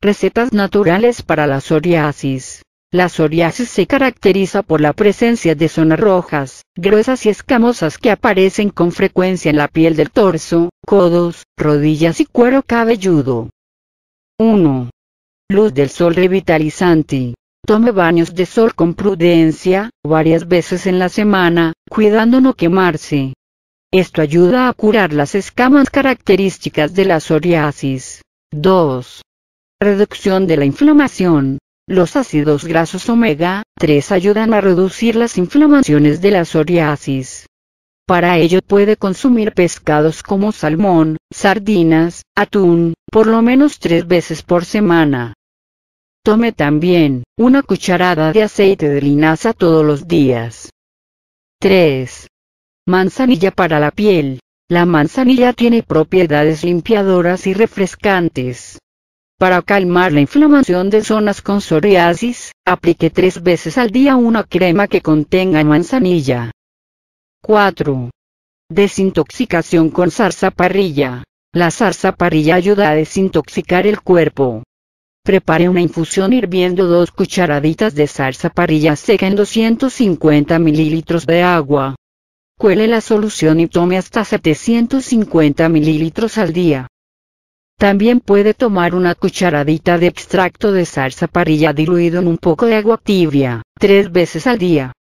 Recetas naturales para la psoriasis. La psoriasis se caracteriza por la presencia de zonas rojas, gruesas y escamosas que aparecen con frecuencia en la piel del torso, codos, rodillas y cuero cabelludo. 1. Luz del sol revitalizante. Tome baños de sol con prudencia, varias veces en la semana, cuidando no quemarse. Esto ayuda a curar las escamas características de la psoriasis. 2. Reducción de la inflamación. Los ácidos grasos omega 3 ayudan a reducir las inflamaciones de la psoriasis. Para ello puede consumir pescados como salmón, sardinas, atún, por lo menos tres veces por semana. Tome también una cucharada de aceite de linaza todos los días. 3. Manzanilla para la piel. La manzanilla tiene propiedades limpiadoras y refrescantes. Para calmar la inflamación de zonas con psoriasis, aplique tres veces al día una crema que contenga manzanilla. 4. Desintoxicación con parrilla. La parrilla ayuda a desintoxicar el cuerpo. Prepare una infusión hirviendo dos cucharaditas de parrilla seca en 250 mililitros de agua cuele la solución y tome hasta 750 mililitros al día. También puede tomar una cucharadita de extracto de salsa parilla diluido en un poco de agua tibia, tres veces al día.